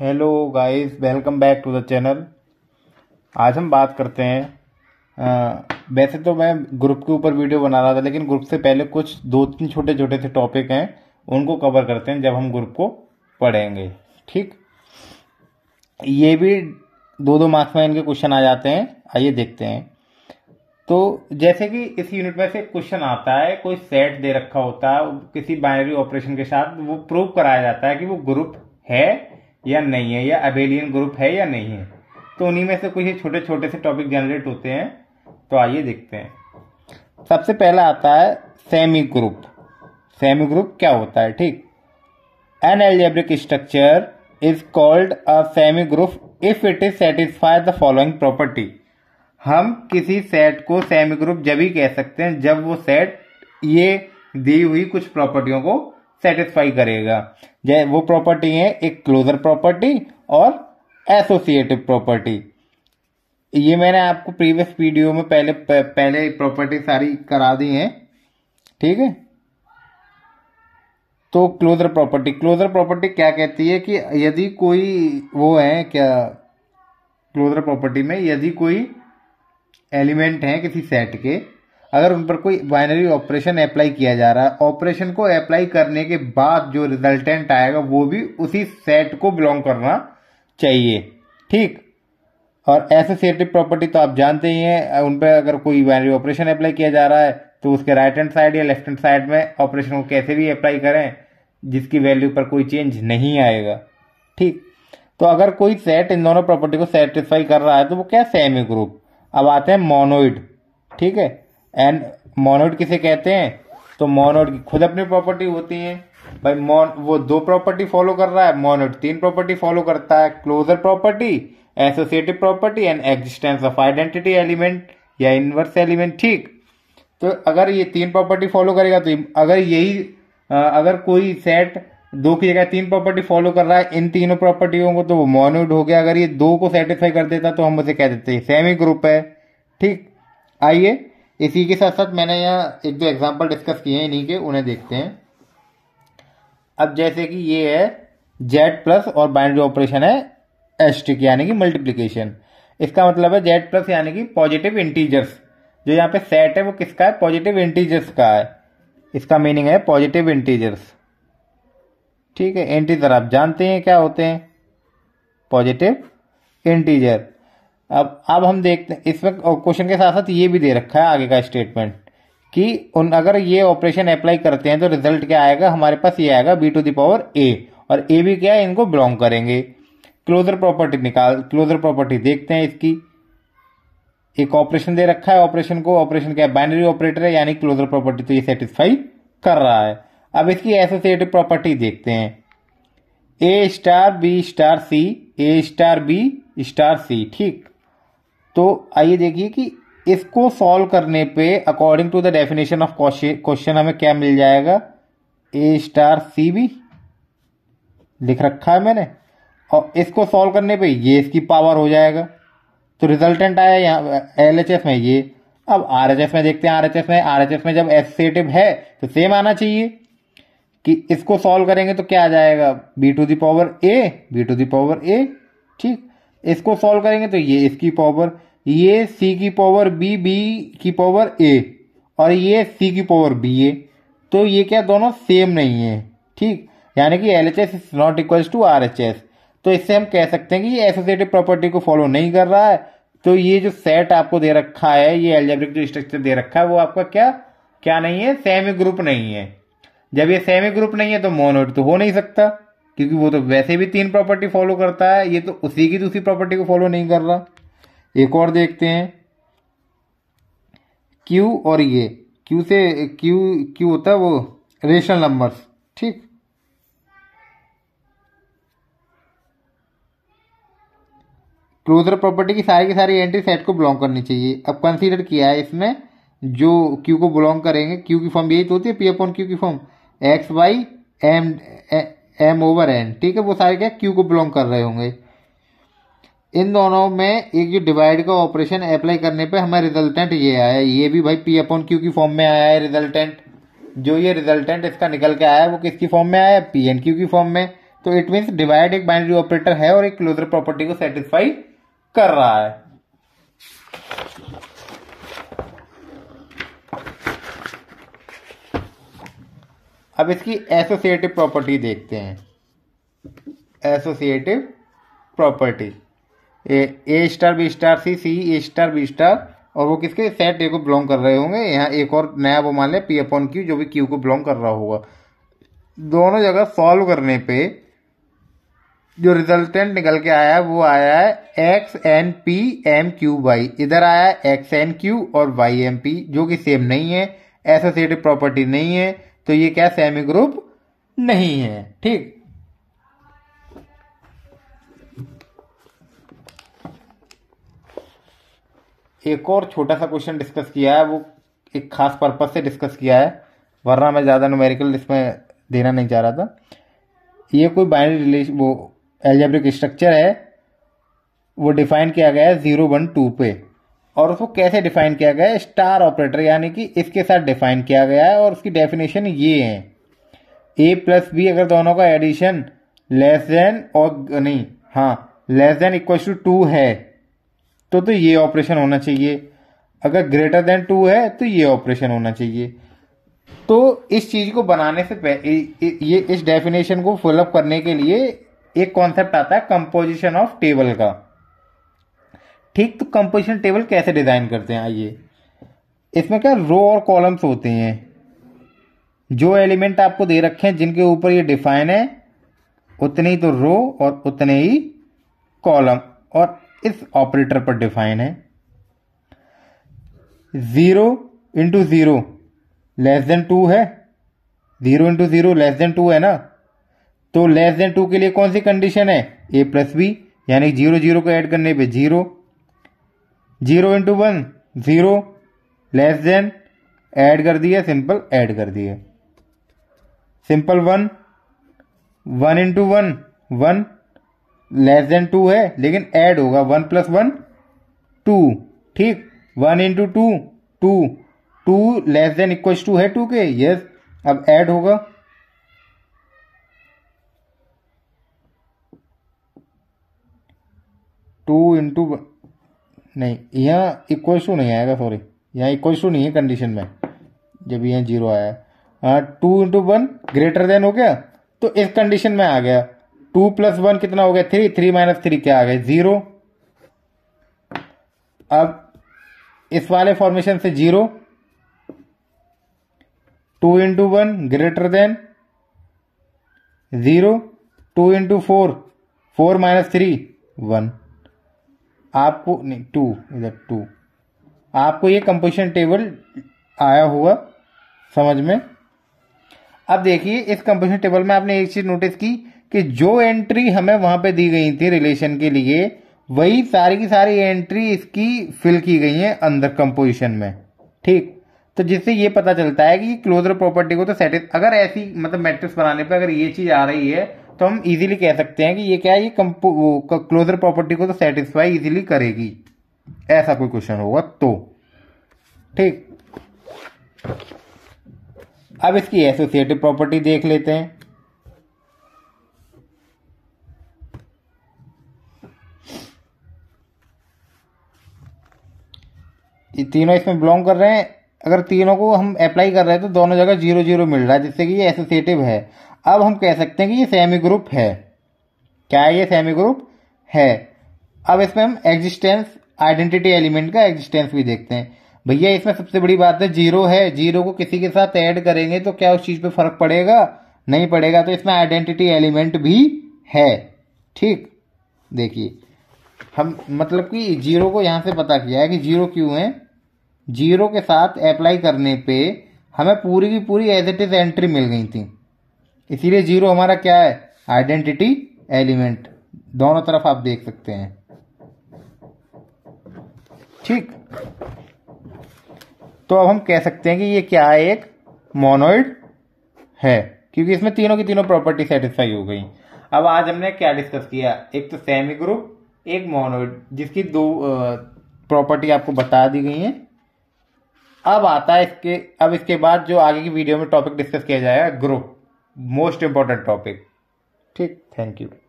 hello guys welcome back to the channel आज हम बात करते हैं आ, वैसे तो मैं ग्रुप के ऊपर वीडियो बना रहा था लेकिन ग्रुप से पहले कुछ दो तीन छोटे छोटे से टॉपिक हैं उनको कवर करते हैं जब हम ग्रुप को पढ़ेंगे ठीक ये भी दो दो मार्क्स में इनके क्वेश्चन आ जाते हैं आइए देखते हैं तो जैसे कि इस यूनिट में से क्वेश्चन आता है कोई सेट दे रखा होता है किसी बाइनरी ऑपरेशन के साथ वो प्रूव कराया जाता है कि वो ग्रुप है या नहीं है या अबेलियन ग्रुप है या नहीं है तो उन्हीं में से कुछ छोटे छोटे से टॉपिक जनरेट होते हैं तो आइए देखते हैं सबसे पहला आता है सेमी ग्रुप सेमी ग्रुप क्या होता है ठीक an algebraic structure is called a semi group if it is satisfy the following property हम किसी सेट को सेमी ग्रुप जब ही कह सकते हैं जब वो सेट ये दी हुई कुछ प्रॉपर्टियों को सेटिस्फाई करेगा जय वो प्रॉपर्टी है एक क्लोजर प्रॉपर्टी और एसोसिएटिव प्रॉपर्टी ये मैंने आपको प्रीवियस वीडियो में पहले पहले प्रॉपर्टी सारी करा दी है ठीक है तो क्लोजर प्रॉपर्टी क्लोजर प्रॉपर्टी क्या कहती है कि यदि कोई वो है क्या क्लोजर प्रॉपर्टी में यदि कोई एलिमेंट है किसी सेट के अगर उन पर कोई बाइनरी ऑपरेशन अप्लाई किया जा रहा है ऑपरेशन को अप्लाई करने के बाद जो रिजल्टेंट आएगा वो भी उसी सेट को बिलोंग करना चाहिए ठीक और ऐसे सेटिव प्रॉपर्टी तो आप जानते ही हैं उन पर अगर कोई बाइनरी ऑपरेशन अप्लाई किया जा रहा है तो उसके राइट हैंड साइड या लेफ्ट हैंड साइड में ऑपरेशन को कैसे भी अप्लाई करें जिसकी वैल्यू पर कोई चेंज नहीं आएगा ठीक तो अगर कोई सेट इन दोनों प्रॉपर्टी को सेटिस्फाई कर रहा है तो वो क्या सेमी ग्रुप अब आते हैं मोनोइड ठीक है एंड मोनोड किसे कहते हैं तो मोनोड की खुद अपनी प्रॉपर्टी होती है भाई मोन वो दो प्रॉपर्टी फॉलो कर रहा है मोनोड तीन प्रॉपर्टी फॉलो करता है closure property associative property and existence of identity element या इनवर्स एलिमेंट ठीक तो अगर ये तीन प्रॉपर्टी फॉलो करेगा तो अगर यही अगर कोई सेट दो की जगह तीन प्रॉपर्टी फॉलो कर रहा है इन तीनों प्रॉपर्टियों को तो वो मोनोड हो गया अगर ये दो को सेटिस्फाई कर देता तो हम उसे कह देते सेमी ग्रुप है ठीक आइए इसी के साथ साथ मैंने यहाँ एक दो एग्जाम्पल डिस्कस किए हैं इन्हीं के उन्हें देखते हैं अब जैसे कि ये है जेड प्लस और बाइनरी ऑपरेशन है एस्टिक यानी कि मल्टीप्लीकेशन इसका मतलब है जेड प्लस यानी कि पॉजिटिव इंटीजर्स जो यहाँ पे सेट है वो किसका है पॉजिटिव इंटीजर्स का है इसका मीनिंग है पॉजिटिव इंटीजर्स ठीक है इंटीजर आप जानते हैं क्या होते हैं पॉजिटिव इंटीजर अब अब हम देखते हैं इसमें क्वेश्चन के साथ साथ ये भी दे रखा है आगे का स्टेटमेंट कि उन अगर ये ऑपरेशन अप्लाई करते हैं तो रिजल्ट क्या आएगा हमारे पास ये आएगा बी टू दावर ए और ए भी क्या है इनको बिलोंग करेंगे क्लोजर प्रॉपर्टी निकाल क्लोजर प्रॉपर्टी देखते हैं इसकी एक ऑपरेशन दे रखा है ऑपरेशन को ऑपरेशन क्या बाइनरी ऑपरेटर है यानी क्लोजर प्रॉपर्टी तो ये सेटिस्फाई कर रहा है अब इसकी एसोसिएटिव प्रॉपर्टी देखते हैं A star B star C A star B star C ठीक तो आइए देखिए कि इसको सॉल्व करने पे according to the definition of question हमें क्या मिल जाएगा ए स्टार सी बी लिख रखा है मैंने और इसको सॉल्व करने पे ये इसकी पावर हो जाएगा तो रिजल्टेंट आया यहाँ एल एच एस में ये अब आर एच एस में देखते हैं आर एच एस में आर एच एस में जब एसोसिएटिव है तो सेम आना चाहिए कि इसको सॉल्व करेंगे तो क्या आ जाएगा B to the power A B to the power A ठीक इसको सॉल्व करेंगे तो ये इसकी पावर ये सी की पावर बी बी की पावर ए और ये सी की पावर बी ए तो ये क्या दोनों सेम नहीं है ठीक यानी कि L H S is not equal to R H S तो इससे हम कह सकते हैं कि ये एसोसिएटिव प्रॉपर्टी को फॉलो नहीं कर रहा है तो ये जो सेट आपको दे रखा है ये एलजेब्रिक जो स्ट्रक्चर दे रखा है वो आपका क्या क्या नहीं है सेमी ग्रुप नहीं है जब ये सेमी ग्रुप नहीं है तो मोनोड तो हो नहीं सकता क्योंकि वो तो वैसे भी तीन प्रॉपर्टी फॉलो करता है ये तो उसी की दूसरी प्रॉपर्टी को फॉलो नहीं कर रहा एक और देखते हैं क्यू और ये क्यू से क्यू क्यू होता है वो रेशनल नंबर्स ठीक क्लोजर प्रॉपर्टी की सारी की सारी एंट्री सेट को बिलोंग करनी चाहिए अब कंसीडर किया है इसमें जो क्यू को बिलोंग करेंगे क्यू की फॉर्म यही तो होती है P अपॉन क्यू की form X Y M M over N ठीक है वो सारे क्या क्यू को बिलोंग कर रहे होंगे इन दोनों में एक जो डिवाइड का ऑपरेशन अप्लाई करने पे हमें रिजल्टेंट ये आया है ये भी भाई पी अपॉन क्यू की फॉर्म में आया है रिजल्टेंट जो ये रिजल्टेंट इसका निकल के आया है वो किसकी फॉर्म में आया है पी एन क्यू की फॉर्म में तो इट मीन्स डिवाइड एक बाइनरी ऑपरेटर है और एक क्लोजर प्रॉपर्टी को सेटिस्फाई कर रहा है अब इसकी एसोसिएटिव प्रॉपर्टी देखते हैं associative property A star B star C C A star B star और वो किसके सेट ए को बिलोंग कर रहे होंगे यहाँ एक और नया वो मान लें पी ऑन क्यू जो भी क्यू को बिलोंग कर रहा होगा दोनों जगह सॉल्व करने पे जो रिजल्टेंट निकल के आया है वो आया है X N P M Q Y इधर आया है एक्स एन क्यू और वाई एम पी जो कि सेम नहीं है एसोसिएटिव प्रॉपर्टी नहीं है तो ये क्या सेमी ग्रुप नहीं है ठीक एक और छोटा सा क्वेश्चन डिस्कस किया है वो एक खास पर्पज़ से डिस्कस किया है वरना मैं ज़्यादा न्यूमेरिकल इसमें देना नहीं चाह रहा था ये कोई बाइनरी रिलेशन वो एल्जेब्रिक स्ट्रक्चर है वो डिफाइन किया गया है ज़ीरो वन टू पे और उसको कैसे डिफाइन किया गया है स्टार ऑपरेटर यानी कि इसके साथ डिफाइन किया गया है और उसकी डेफिनेशन ये है ए प्लस बी अगर दोनों का एडिशन लेस देन और नहीं हाँ less than equal to two है तो तो ये ऑपरेशन होना चाहिए अगर ग्रेटर देन टू है तो ये ऑपरेशन होना चाहिए तो इस चीज को बनाने से ये इस डेफिनेशन को फॉलोअप करने के लिए एक कॉन्सेप्ट आता है कंपोजिशन ऑफ टेबल का ठीक तो कंपोजिशन टेबल कैसे डिजाइन करते हैं आइए इसमें क्या रो और कॉलम्स होते हैं जो एलिमेंट आपको दे रखे हैं जिनके ऊपर ये डिफाइन है उतने ही तो रो और उतने ही कॉलम और इस ऑपरेटर पर डिफाइन है zero into zero less than two है zero into zero less than two है ना तो लेस देन टू के लिए कौन सी कंडीशन है ए प्लस बी यानी जीरो जीरो को ऐड करने पे zero zero into one zero less than add कर दिया सिंपल ऐड कर दिए simple one one into one one less than two है लेकिन ऐड होगा वन प्लस वन टू ठीक one into two two two less than equal to है two के यस अब ऐड होगा टू इंटू नहीं यहाँ इक्व टू नहीं आएगा सॉरी यहाँ इक्व टू नहीं है कंडीशन में जब यहाँ जीरो आया हाँ two into one greater than हो गया तो इस कंडीशन में आ गया टू प्लस वन कितना हो गया थ्री थ्री माइनस थ्री क्या आ गया जीरो अब इस वाले फॉर्मेशन से zero two into one greater than zero two into four four minus three one आपको नहीं टू इधर टू आपको ये कंपोजिशन टेबल आया हुआ समझ में अब देखिए इस कंपोजिशन टेबल में आपने एक चीज नोटिस की कि जो एंट्री हमें वहां पे दी गई थी रिलेशन के लिए वही सारी की सारी एंट्री इसकी फिल की गई है अंदर कंपोजिशन में ठीक तो जिससे ये पता चलता है कि क्लोजर प्रॉपर्टी को तो सेटिस अगर ऐसी मतलब मैट्रिक्स बनाने पर अगर ये चीज आ रही है तो हम इजीली कह सकते हैं कि ये क्या है ये क्लोजर प्रॉपर्टी को तो सेटिस्फाई इजीली करेगी ऐसा कोई क्वेश्चन होगा तो ठीक अब इसकी एसोसिएटिव प्रॉपर्टी देख लेते हैं ये तीनों इसमें बिलोंग कर रहे हैं अगर तीनों को हम अप्लाई कर रहे हैं तो दोनों जगह जीरो जीरो मिल रहा है जिससे कि ये एसोसिएटिव है अब हम कह सकते हैं कि ये सेमी ग्रुप है क्या है ये सेमी ग्रुप है अब इसमें हम एग्जिस्टेंस आइडेंटिटी एलिमेंट का एग्जिस्टेंस भी देखते हैं भैया इसमें सबसे बड़ी बात है जीरो है जीरो को किसी के साथ ऐड करेंगे तो क्या उस चीज़ पे फर्क पड़ेगा नहीं पड़ेगा तो इसमें आइडेंटिटी एलिमेंट भी है ठीक देखिए हम मतलब कि जीरो को यहां से पता किया है कि जीरो क्यों है जीरो के साथ अप्लाई करने पे हमें पूरी की पूरी एज इट इज एंट्री मिल गई थी इसीलिए जीरो हमारा क्या है आइडेंटिटी एलिमेंट दोनों तरफ आप देख सकते हैं ठीक तो अब हम कह सकते हैं कि ये क्या है एक मोनोइड है क्योंकि इसमें तीनों की तीनों प्रॉपर्टी सेटिस्फाई हो गई अब आज हमने क्या डिस्कस किया एक तो सेमी ग्रुप एक मोनोइड जिसकी दो प्रॉपर्टी आपको बता दी गई है अब आता है इसके अब इसके बाद जो आगे की वीडियो में टॉपिक डिस्कस किया जाएगा ग्रुप मोस्ट इंपॉर्टेंट टॉपिक ठीक थैंक यू